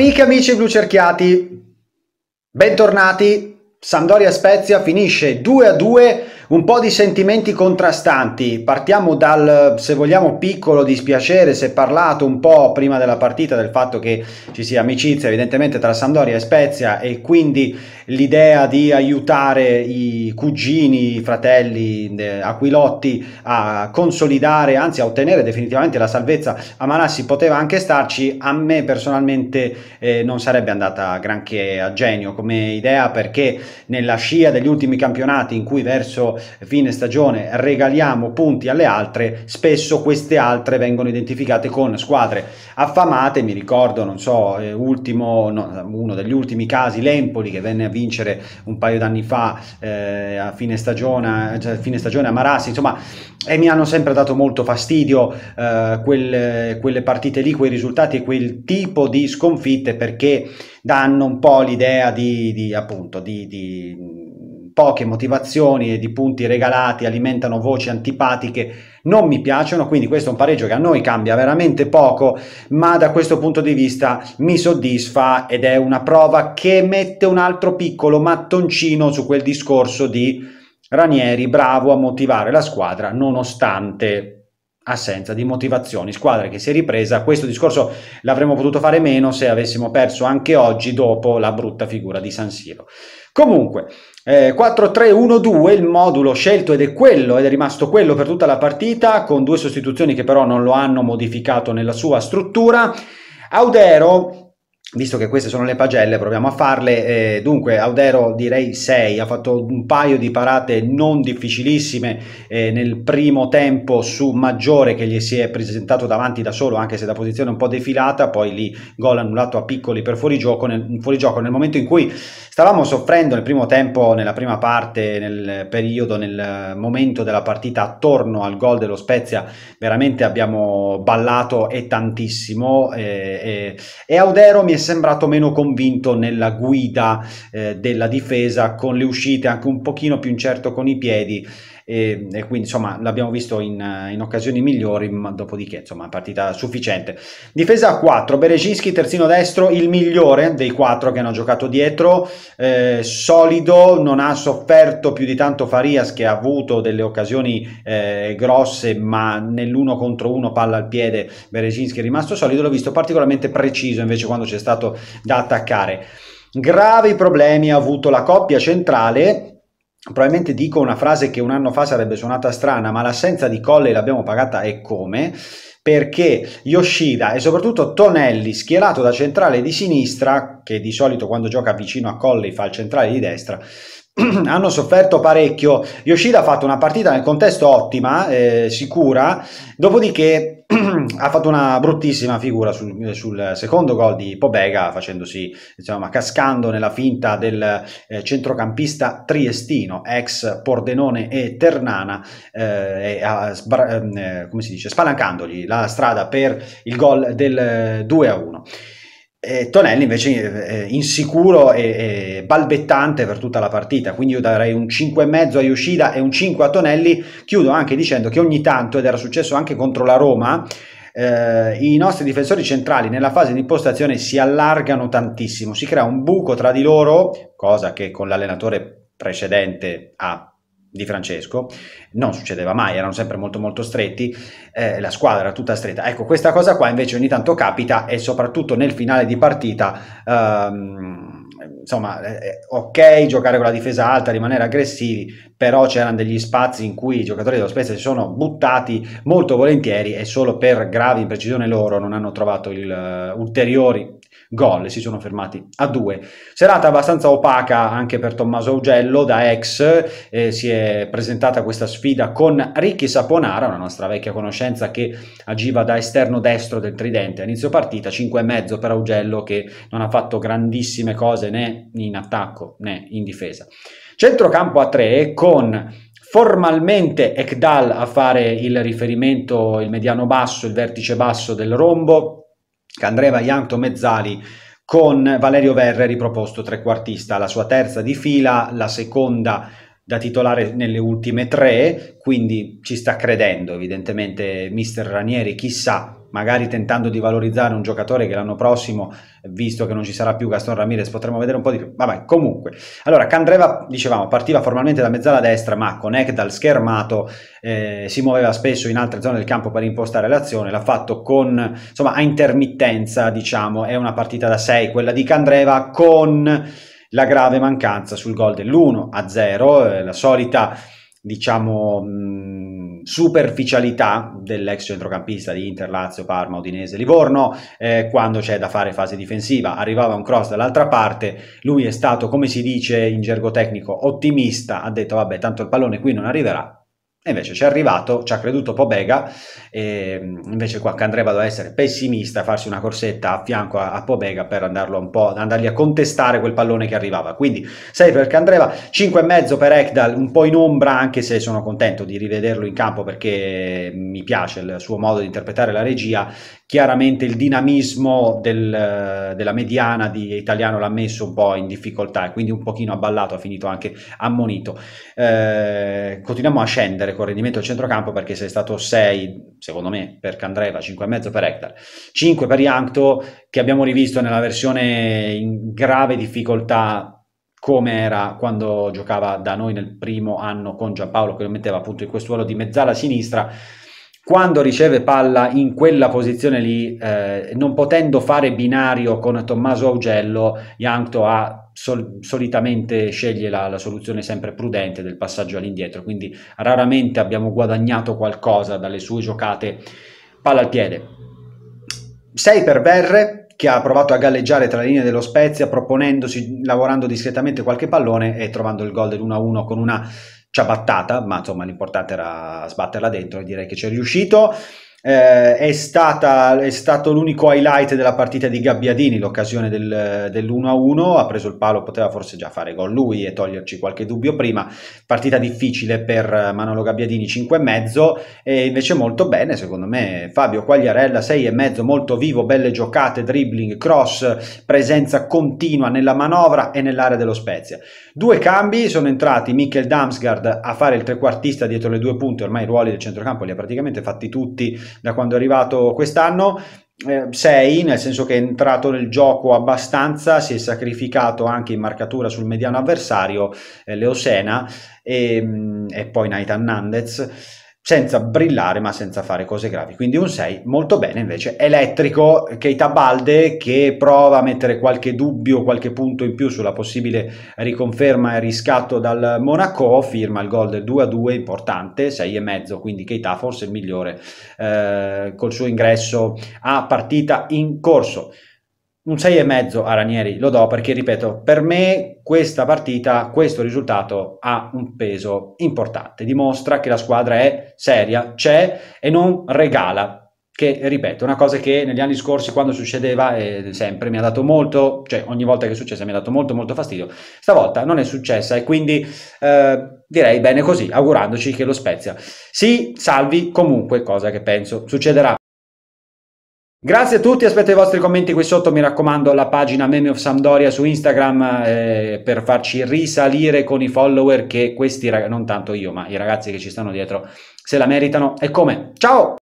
Amiche e amici blucerchiati, bentornati. Sandoria Spezia finisce 2 a 2 un po' di sentimenti contrastanti, partiamo dal, se vogliamo, piccolo dispiacere, si è parlato un po' prima della partita del fatto che ci sia amicizia evidentemente tra Sandoria e Spezia e quindi l'idea di aiutare i cugini, i fratelli eh, Aquilotti a consolidare, anzi a ottenere definitivamente la salvezza a Manassi poteva anche starci, a me personalmente eh, non sarebbe andata granché a genio come idea perché nella scia degli ultimi campionati in cui verso fine stagione regaliamo punti alle altre, spesso queste altre vengono identificate con squadre affamate, mi ricordo, non so, eh, ultimo, no, uno degli ultimi casi, l'Empoli che venne a vincere un paio d'anni fa eh, a fine stagione, cioè, fine stagione a Marassi, insomma, e mi hanno sempre dato molto fastidio eh, quelle, quelle partite lì, quei risultati e quel tipo di sconfitte perché danno un po' l'idea di, di, appunto di, di poche motivazioni e di punti regalati alimentano voci antipatiche non mi piacciono, quindi questo è un pareggio che a noi cambia veramente poco, ma da questo punto di vista mi soddisfa ed è una prova che mette un altro piccolo mattoncino su quel discorso di Ranieri bravo a motivare la squadra nonostante assenza di motivazioni, squadra che si è ripresa, questo discorso l'avremmo potuto fare meno se avessimo perso anche oggi dopo la brutta figura di San Siro. Comunque, eh, 4-3-1-2, il modulo scelto ed è quello, ed è rimasto quello per tutta la partita, con due sostituzioni che però non lo hanno modificato nella sua struttura. Audero visto che queste sono le pagelle, proviamo a farle. Eh, dunque, Audero direi 6, ha fatto un paio di parate non difficilissime eh, nel primo tempo su Maggiore che gli si è presentato davanti da solo, anche se da posizione un po' defilata, poi lì gol annullato a piccoli per fuorigioco nel, fuorigioco nel momento in cui Stavamo soffrendo nel primo tempo, nella prima parte, nel periodo, nel momento della partita attorno al gol dello Spezia, veramente abbiamo ballato e tantissimo eh, eh, e Audero mi è sembrato meno convinto nella guida eh, della difesa con le uscite anche un pochino più incerto con i piedi e, e quindi insomma l'abbiamo visto in, in, occasioni migliori, ma dopodiché insomma partita sufficiente. Difesa a 4, Berezinski terzino destro, il migliore dei 4 che hanno giocato dietro, eh, solido, non ha sofferto più di tanto Farias che ha avuto delle occasioni eh, grosse, ma nell'uno contro uno palla al piede Berezinski è rimasto solido, l'ho visto particolarmente preciso invece quando c'è stato da attaccare. Gravi problemi ha avuto la coppia centrale probabilmente dico una frase che un anno fa sarebbe suonata strana, ma l'assenza di Colley l'abbiamo pagata e come, perché Yoshida e soprattutto Tonelli, schierato da centrale di sinistra, che di solito quando gioca vicino a Colley fa il centrale di destra, hanno sofferto parecchio. Yoshida ha fatto una partita nel contesto ottima, eh, sicura, dopodiché ha fatto una bruttissima figura sul, eh, sul secondo gol di Pobega, facendosi, diciamo, cascando nella finta del eh, centrocampista triestino, ex Pordenone e Ternana, eh, a, sbra- ehm, eh, come si dice, spalancandogli la strada per il gol del 2 eh, a 1. E Tonelli invece è eh, eh, insicuro e, e, balbettante per tutta la partita, quindi io darei un 5,5 a Yoshida e un 5 a Tonelli. Chiudo anche dicendo che ogni tanto, ed era successo anche contro la Roma, eh, i nostri difensori centrali nella fase di impostazione si allargano tantissimo, si crea un buco tra di loro, cosa che con l'allenatore precedente ha di Francesco, non succedeva mai, erano sempre molto molto stretti, eh, la squadra era tutta stretta. Ecco, questa cosa qua invece ogni tanto capita e soprattutto nel finale di partita, ehm, insomma, eh, eh, ok giocare con la difesa alta, rimanere aggressivi, però c'erano degli spazi in cui i giocatori dello Spezia si sono buttati molto volentieri e solo per gravi imprecisioni loro non hanno trovato il, uh, ulteriori gol, si sono fermati a due. Serata abbastanza opaca anche per Tommaso Augello, da ex eh, si è presentata questa sfida con Ricky Saponara, una nostra vecchia conoscenza che agiva da esterno destro del tridente. A inizio partita 5,5 per Augello che non ha fatto grandissime cose né in attacco né in difesa. Centrocampo a 3 con formalmente Ekdal a fare il riferimento, il mediano basso, il vertice basso del rombo, Andreva Janto Mezzali con Valerio Verre riproposto trequartista, la sua terza di fila, la seconda da titolare nelle ultime tre, quindi ci sta credendo evidentemente mister Ranieri, chissà, magari tentando di valorizzare un giocatore che l'anno prossimo, visto che non ci sarà più Gaston Ramirez, potremo vedere un po' di più. Vabbè, comunque. Allora, Candreva, dicevamo, partiva formalmente da mezzala destra, ma con Ekdal schermato eh, si muoveva spesso in altre zone del campo per impostare l'azione, l'ha fatto con, insomma, a intermittenza, diciamo, è una partita da 6 quella di Candreva con la grave mancanza sul gol dell'1 a 0, eh, la solita diciamo superficialità dell'ex centrocampista di Inter, Lazio, Parma, Udinese, Livorno eh, quando c'è da fare fase difensiva arrivava un cross dall'altra parte lui è stato come si dice in gergo tecnico ottimista ha detto vabbè tanto il pallone qui non arriverà e invece ci è arrivato, ci ha creduto Pobega, mm, invece qualche Andrea doveva essere pessimista, farsi una corsetta a fianco a, a Pobega per andarlo un po', andargli a contestare quel pallone che arrivava. Quindi 6 per Candreva, 5,5 per Ekdal, un po' in ombra anche se sono contento di rivederlo in campo perché mi piace il suo modo di interpretare la regia. Chiaramente il dinamismo del, della mediana di Italiano l'ha messo un po' in difficoltà e quindi un pochino ballato, ha finito anche ammonito. Eh, continuiamo a scendere mettere con rendimento al centrocampo perché sei stato 6, secondo me, per Candreva, 5,5 per Hector, 5 per Yankto, che abbiamo rivisto nella versione in grave difficoltà come era quando giocava da noi nel primo anno con Giampaolo che lo metteva appunto in questo ruolo di mezzala sinistra quando riceve palla in quella posizione lì, eh, non potendo fare binario con Tommaso Augello, Jankto ha sol- solitamente sceglie la, la, soluzione sempre prudente del passaggio all'indietro, quindi raramente abbiamo guadagnato qualcosa dalle sue giocate palla al piede. 6 per Verre che ha provato a galleggiare tra le linee dello Spezia proponendosi, lavorando discretamente qualche pallone e trovando il gol dell'1-1 con una ciabattata, ma insomma l'importante era sbatterla dentro e direi che ci è riuscito eh, è, stata, è, stato l'unico highlight della partita di Gabbiadini, l'occasione del, dell'1-1, ha preso il palo, poteva forse già fare gol lui e toglierci qualche dubbio prima, partita difficile per Manolo Gabbiadini 5,5 e invece molto bene secondo me Fabio Quagliarella 6,5, molto vivo, belle giocate, dribbling, cross, presenza continua nella manovra e nell'area dello Spezia. Due cambi, sono entrati Mikkel Damsgaard a fare il trequartista dietro le due punte, ormai i ruoli del centrocampo li ha praticamente fatti tutti da quando è arrivato quest'anno. 6, eh, nel senso che è entrato nel gioco abbastanza, si è sacrificato anche in marcatura sul mediano avversario, eh, Leosena, e, ehm, e poi Nathan Nandez senza brillare ma senza fare cose gravi. Quindi un 6 molto bene invece. Elettrico, Keita Balde che prova a mettere qualche dubbio, qualche punto in più sulla possibile riconferma e riscatto dal Monaco, firma il gol del 2-2 importante, 6,5, quindi Keita forse il migliore eh, col suo ingresso a partita in corso un 6,5 a Ranieri lo do perché, ripeto, per me questa partita, questo risultato ha un peso importante, dimostra che la squadra è seria, c'è e non regala, che ripeto, una cosa che negli anni scorsi quando succedeva eh, sempre mi ha dato molto, cioè ogni volta che è successa mi ha dato molto molto fastidio, stavolta non è successa e quindi eh, direi bene così, augurandoci che lo Spezia si salvi comunque, cosa che penso succederà. Grazie a tutti, aspetto i vostri commenti qui sotto, mi raccomando la pagina Meme of Sampdoria su Instagram eh, per farci risalire con i follower che questi ragazzi, non tanto io, ma i ragazzi che ci stanno dietro, se la meritano e come. Ciao!